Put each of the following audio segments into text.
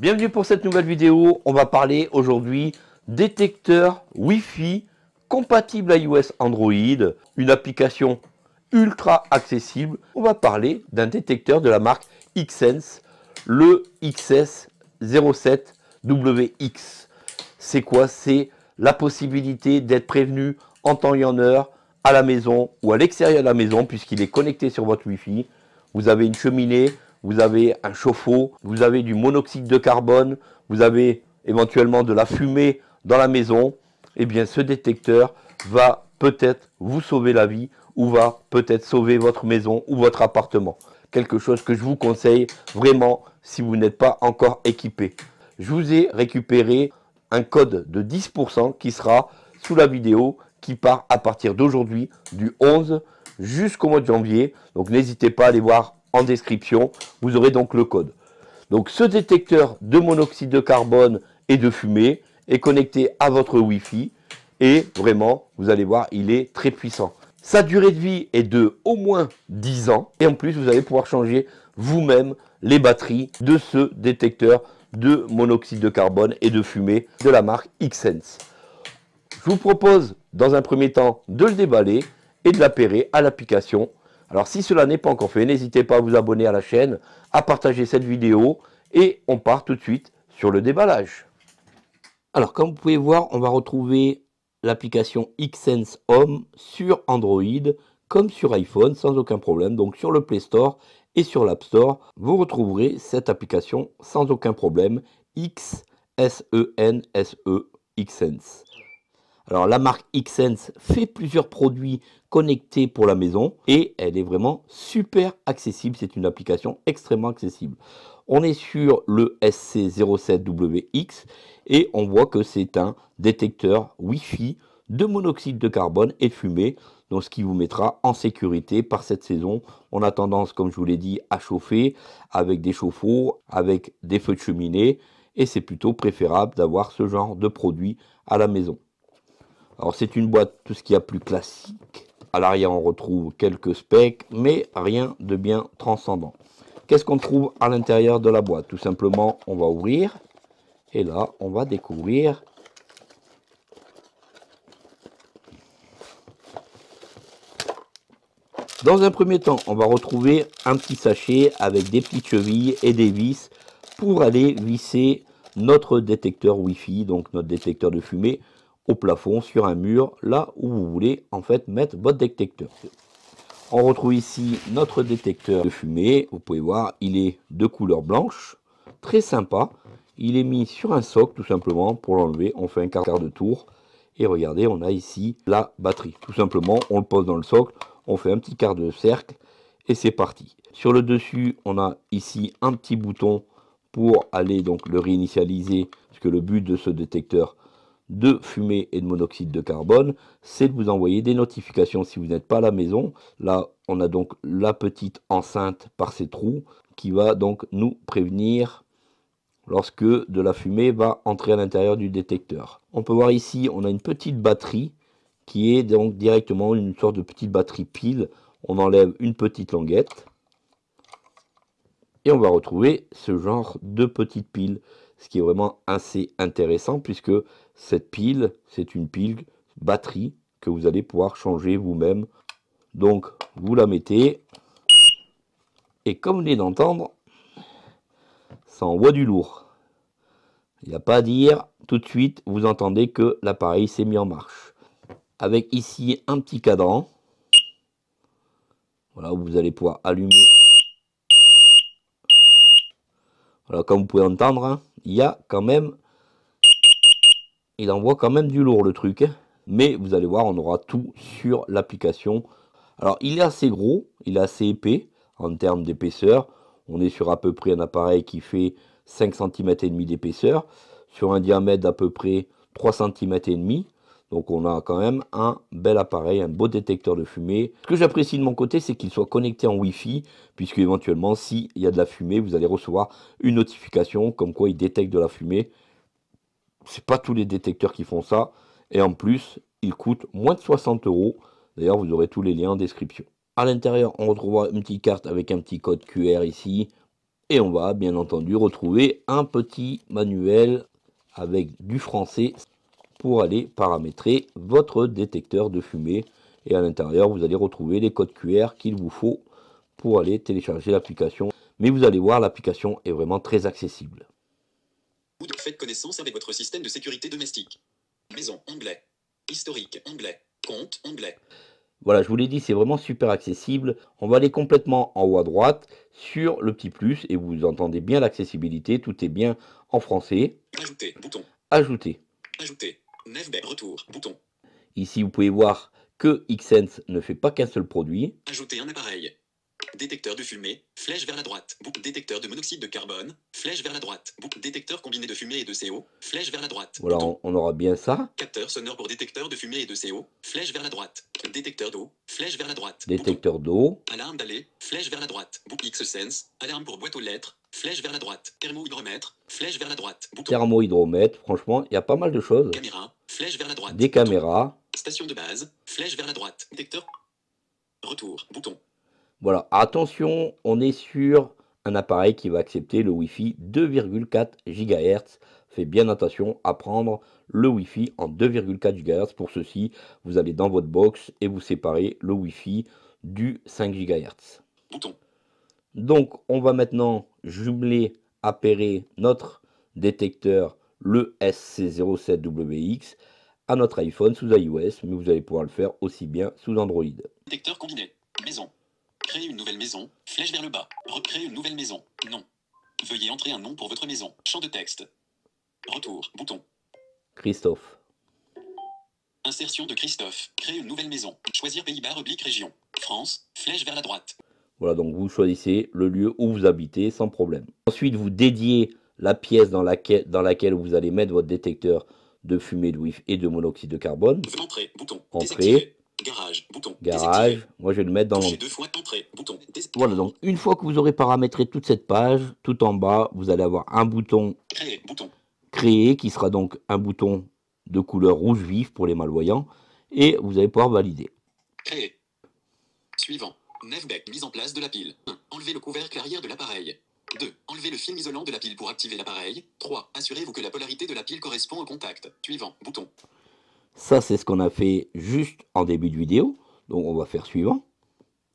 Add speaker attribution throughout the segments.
Speaker 1: Bienvenue pour cette nouvelle vidéo. On va parler aujourd'hui détecteur Wi-Fi compatible iOS Android, une application ultra accessible. On va parler d'un détecteur de la marque Xsense, le XS07WX. C'est quoi C'est la possibilité d'être prévenu en temps et en heure à la maison ou à l'extérieur de la maison puisqu'il est connecté sur votre Wi-Fi. Vous avez une cheminée, vous avez un chauffe-eau, vous avez du monoxyde de carbone, vous avez éventuellement de la fumée dans la maison, eh bien ce détecteur va peut-être vous sauver la vie ou va peut-être sauver votre maison ou votre appartement. Quelque chose que je vous conseille vraiment si vous n'êtes pas encore équipé. Je vous ai récupéré un code de 10% qui sera sous la vidéo qui part à partir d'aujourd'hui du 11 jusqu'au mois de janvier. Donc n'hésitez pas à aller voir en description. Vous aurez donc le code. Donc ce détecteur de monoxyde de carbone et de fumée est connecté à votre Wi-Fi et vraiment, vous allez voir, il est très puissant. Sa durée de vie est de au moins 10 ans et en plus, vous allez pouvoir changer vous-même les batteries de ce détecteur de monoxyde de carbone et de fumée de la marque Xsense. Je vous propose dans un premier temps de le déballer et de l'appairer à l'application alors si cela n'est pas encore fait, n'hésitez pas à vous abonner à la chaîne, à partager cette vidéo et on part tout de suite sur le déballage. Alors comme vous pouvez voir, on va retrouver l'application Xsense Home sur Android comme sur iPhone sans aucun problème. Donc sur le Play Store et sur l'App Store, vous retrouverez cette application sans aucun problème X S E N S E Xsense. Alors la marque Xense fait plusieurs produits connectés pour la maison et elle est vraiment super accessible. C'est une application extrêmement accessible. On est sur le SC07WX et on voit que c'est un détecteur Wi-Fi de monoxyde de carbone et de fumée, donc ce qui vous mettra en sécurité par cette saison. On a tendance, comme je vous l'ai dit, à chauffer avec des chauffe-eau, avec des feux de cheminée, et c'est plutôt préférable d'avoir ce genre de produit à la maison. Alors c'est une boîte, tout ce qu'il y a plus classique. À l'arrière, on retrouve quelques specs, mais rien de bien transcendant. Qu'est-ce qu'on trouve à l'intérieur de la boîte Tout simplement, on va ouvrir. Et là, on va découvrir Dans un premier temps, on va retrouver un petit sachet avec des petites chevilles et des vis pour aller visser notre détecteur Wi-Fi, donc notre détecteur de fumée au plafond, sur un mur, là où vous voulez en fait mettre votre détecteur. On retrouve ici notre détecteur de fumée. Vous pouvez voir, il est de couleur blanche, très sympa. Il est mis sur un socle tout simplement pour l'enlever. On fait un quart de tour et regardez, on a ici la batterie. Tout simplement, on le pose dans le socle, on fait un petit quart de cercle et c'est parti. Sur le dessus, on a ici un petit bouton pour aller donc le réinitialiser, parce que le but de ce détecteur, de fumée et de monoxyde de carbone, c'est de vous envoyer des notifications si vous n'êtes pas à la maison. Là, on a donc la petite enceinte par ces trous qui va donc nous prévenir lorsque de la fumée va entrer à l'intérieur du détecteur. On peut voir ici, on a une petite batterie qui est donc directement une sorte de petite batterie pile. On enlève une petite languette et on va retrouver ce genre de petite pile, ce qui est vraiment assez intéressant puisque cette pile, c'est une pile batterie que vous allez pouvoir changer vous-même. Donc, vous la mettez. Et comme vous venez d'entendre, ça envoie du lourd. Il n'y a pas à dire, tout de suite, vous entendez que l'appareil s'est mis en marche. Avec ici un petit cadran. Voilà, vous allez pouvoir allumer. Voilà, comme vous pouvez entendre, hein, il y a quand même il envoie quand même du lourd le truc. Hein. Mais vous allez voir, on aura tout sur l'application. Alors il est assez gros, il est assez épais en termes d'épaisseur. On est sur à peu près un appareil qui fait 5 cm et demi d'épaisseur sur un diamètre d'à peu près 3 cm et demi. Donc on a quand même un bel appareil, un beau détecteur de fumée. Ce que j'apprécie de mon côté, c'est qu'il soit connecté en Wi-Fi, puisque éventuellement, s'il y a de la fumée, vous allez recevoir une notification comme quoi il détecte de la fumée c'est pas tous les détecteurs qui font ça. Et en plus, il coûte moins de 60 euros. D'ailleurs, vous aurez tous les liens en description. À l'intérieur, on retrouvera une petite carte avec un petit code QR ici. Et on va bien entendu retrouver un petit manuel avec du français pour aller paramétrer votre détecteur de fumée. Et à l'intérieur, vous allez retrouver les codes QR qu'il vous faut pour aller télécharger l'application. Mais vous allez voir, l'application est vraiment très accessible.
Speaker 2: Vous faites connaissance avec votre système de sécurité domestique. Maison, anglais. Historique, anglais. Compte, anglais.
Speaker 1: Voilà, je vous l'ai dit, c'est vraiment super accessible. On va aller complètement en haut à droite sur le petit plus et vous entendez bien l'accessibilité. Tout est bien en français. Ajouter, bouton. Ajouter. Ajouter. 9B, retour, bouton. Ici, vous pouvez voir que Xsense ne fait pas qu'un seul produit. Ajouter un appareil. Détecteur de fumée, flèche vers la droite. détecteur de monoxyde de carbone, flèche vers la droite.
Speaker 2: détecteur combiné de fumée et de CO, flèche vers la droite. Voilà, on, aura bien ça. Capteur sonore pour détecteur de fumée et de CO, flèche vers la droite. Détecteur d'eau, flèche vers la droite.
Speaker 1: Détecteur d'eau.
Speaker 2: Alarme d'aller, flèche vers la droite. Boucle X-Sense, alarme pour boîte aux lettres, Flèche vers la droite. Thermohydromètre. Flèche vers la droite.
Speaker 1: Thermohydromètre. Franchement, il y a pas mal de choses. Caméra.
Speaker 2: Flèche vers la droite.
Speaker 1: Des caméras.
Speaker 2: Station de base. Flèche vers la droite. Détecteur. Retour. Bouton.
Speaker 1: Voilà, attention, on est sur un appareil qui va accepter le Wi-Fi 2,4 GHz. Faites bien attention à prendre le Wi-Fi en 2,4 GHz. Pour ceci, vous allez dans votre box et vous séparez le Wi-Fi du 5 GHz. Donc, on va maintenant jumeler, appairer notre détecteur, le SC07WX, à notre iPhone sous iOS, mais vous allez pouvoir le faire aussi bien sous Android.
Speaker 2: Détecteur combiné, maison. Créer une nouvelle maison. Flèche vers le bas. Recréer une nouvelle maison. Nom. Veuillez entrer un nom pour votre maison. Champ de texte. Retour. Bouton.
Speaker 1: Christophe.
Speaker 2: Insertion de Christophe. Créer une nouvelle maison. Choisir Pays-Bas oblique région. France. Flèche vers la droite.
Speaker 1: Voilà, donc vous choisissez le lieu où vous habitez sans problème. Ensuite, vous dédiez la pièce dans laquelle, vous allez mettre votre détecteur de fumée de et de monoxyde de carbone. Entrez. Bouton. Entrée. Garage, bouton. Garage. Moi, je vais le mettre dans. Voilà, donc une fois que vous aurez paramétré toute cette page, tout en bas, vous allez avoir un bouton. Créer, bouton. Créer, qui sera donc un bouton de couleur rouge vif pour les malvoyants, et vous allez pouvoir valider.
Speaker 2: Créer. Suivant. Nefbec, mise en place de la pile. 1. Enlever le couvercle arrière de l'appareil. 2. Enlever le film isolant de la pile pour activer l'appareil. 3. Assurez-vous que la polarité de la pile correspond au contact. Suivant. Bouton.
Speaker 1: Ça, c'est ce qu'on a fait juste en début de vidéo. Donc, on va faire suivant.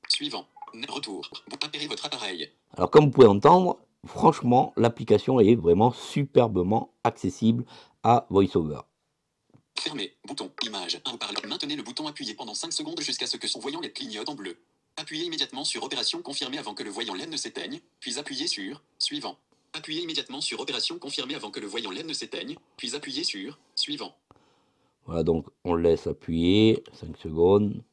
Speaker 2: Suivant. Retour. Vous votre
Speaker 1: appareil. Alors, comme vous pouvez entendre, franchement, l'application est vraiment superbement accessible à VoiceOver.
Speaker 2: Fermez. Bouton. Image. Un parle. Maintenez le bouton appuyé pendant 5 secondes jusqu'à ce que son voyant LED clignote en bleu. Appuyez immédiatement sur Opération confirmée avant que le voyant LED ne s'éteigne, puis appuyez sur Suivant. Appuyez immédiatement sur Opération confirmée avant que le voyant LED ne s'éteigne, puis appuyez sur Suivant.
Speaker 1: Voilà, donc on laisse appuyer 5 secondes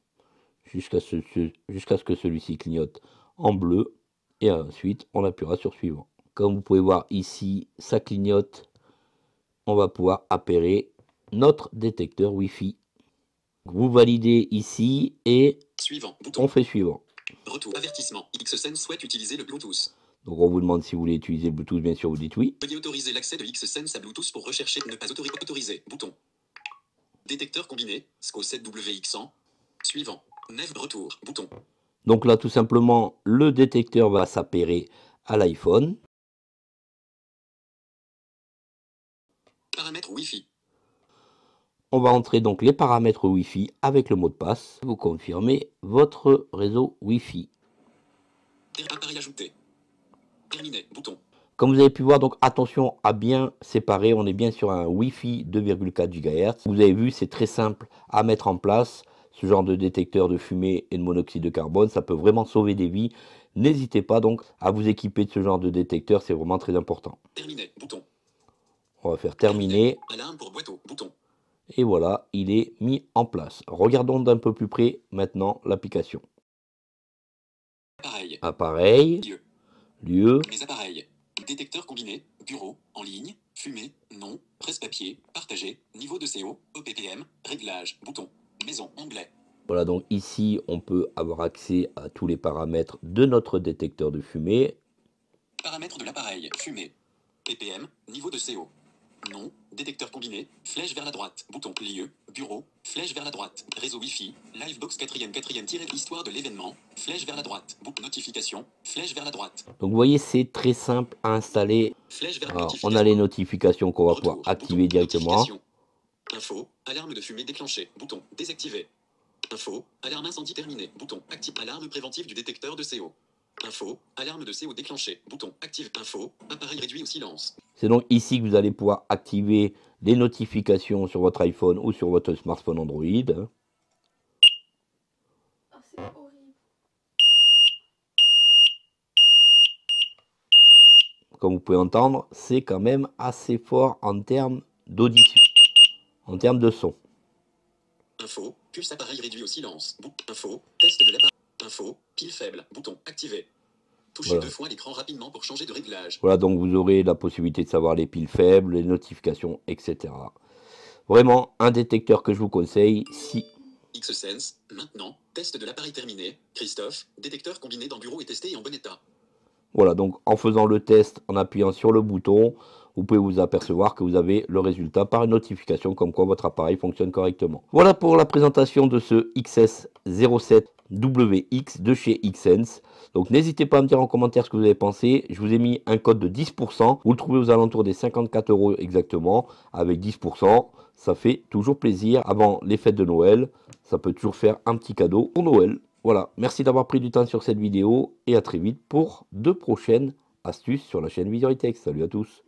Speaker 1: jusqu'à ce, ce, que celui-ci clignote en bleu. Et ensuite, on appuiera sur suivant. Comme vous pouvez voir ici, ça clignote. On va pouvoir appairer notre détecteur Wi-Fi. Vous validez ici et on fait suivant.
Speaker 2: Retour avertissement. Xsense souhaite utiliser le Bluetooth. Donc
Speaker 1: on vous demande si vous voulez utiliser le Bluetooth, bien sûr vous dites oui.
Speaker 2: autoriser l'accès de XSense à Bluetooth pour rechercher, ne pas autoriser, bouton. Détecteur combiné, SCO 7WX100. Suivant. Neuf retour,
Speaker 1: bouton. Donc là, tout simplement, le détecteur va s'appairer à l'iPhone. Paramètres Wi-Fi. On va entrer donc les paramètres Wi-Fi avec le mot de passe. Vous confirmez votre réseau Wi-Fi. Appareil ajouté. Terminé. Bouton. Comme vous avez pu voir, donc attention à bien séparer. On est bien sur un Wi-Fi 2,4 GHz. Vous avez vu, c'est très simple à mettre en place. Ce genre de détecteur de fumée et de monoxyde de carbone, ça peut vraiment sauver des vies. N'hésitez pas donc à vous équiper de ce genre de détecteur, c'est vraiment très important. Terminé, bouton. On va faire terminer. Alarme pour bouton. Et voilà, il est mis en place. Regardons d'un peu plus près maintenant l'application. Appareil. Lieu. Lieu. Les appareils. Détecteur combiné, bureau, en ligne, fumée, nom, presse-papier, partagé, niveau de CO, OPPM, réglage, bouton, maison, anglais. Voilà, donc ici, on peut avoir accès à tous les paramètres de notre détecteur de fumée.
Speaker 2: Paramètres de l'appareil, fumée, PPM, niveau de CO, non. Détecteur combiné. Flèche vers la droite. Bouton. Lieu. Bureau. Flèche vers la droite. Réseau Wi-Fi. Livebox
Speaker 1: 4ème 4ème histoire de l'événement. Flèche vers la droite. Bouton. Notification. Flèche vers la droite. Donc vous voyez c'est très simple à installer. Flèche vers on a les notifications qu'on va pouvoir activer directement.
Speaker 2: Info. Alarme de fumée déclenchée. Bouton. Désactivé. Info. Alarme incendie terminée. Bouton. Active alarme préventive du détecteur de CO. Info, alarme de CO déclenchée, bouton active info, appareil réduit au silence.
Speaker 1: C'est donc ici que vous allez pouvoir activer les notifications sur votre iPhone ou sur votre smartphone Android. Oh, Comme vous pouvez entendre, c'est quand même assez fort en termes d'audition, en termes de son.
Speaker 2: Info, puce appareil réduit au silence, info, test de l'appareil. Info, pile faible, bouton activé. Touchez deux fois l'écran rapidement pour changer
Speaker 1: de réglage. Voilà, donc vous aurez la possibilité de savoir les piles faibles, les notifications, etc. Vraiment, un détecteur que je vous conseille si.
Speaker 2: X-Sense, maintenant, test de l'appareil terminé. Christophe, détecteur combiné dans bureau est testé et en bon état.
Speaker 1: Voilà, donc en faisant le test, en appuyant sur le bouton, vous pouvez vous apercevoir que vous avez le résultat par une notification comme quoi votre appareil fonctionne correctement. Voilà pour la présentation de ce XS07 WX de chez Xsense. Donc n'hésitez pas à me dire en commentaire ce que vous avez pensé. Je vous ai mis un code de 10%. Vous le trouvez aux alentours des 54 euros exactement. Avec 10%, ça fait toujours plaisir. Avant les fêtes de Noël, ça peut toujours faire un petit cadeau pour Noël. Voilà, merci d'avoir pris du temps sur cette vidéo et à très vite pour de prochaines astuces sur la chaîne Videoritex. Salut à tous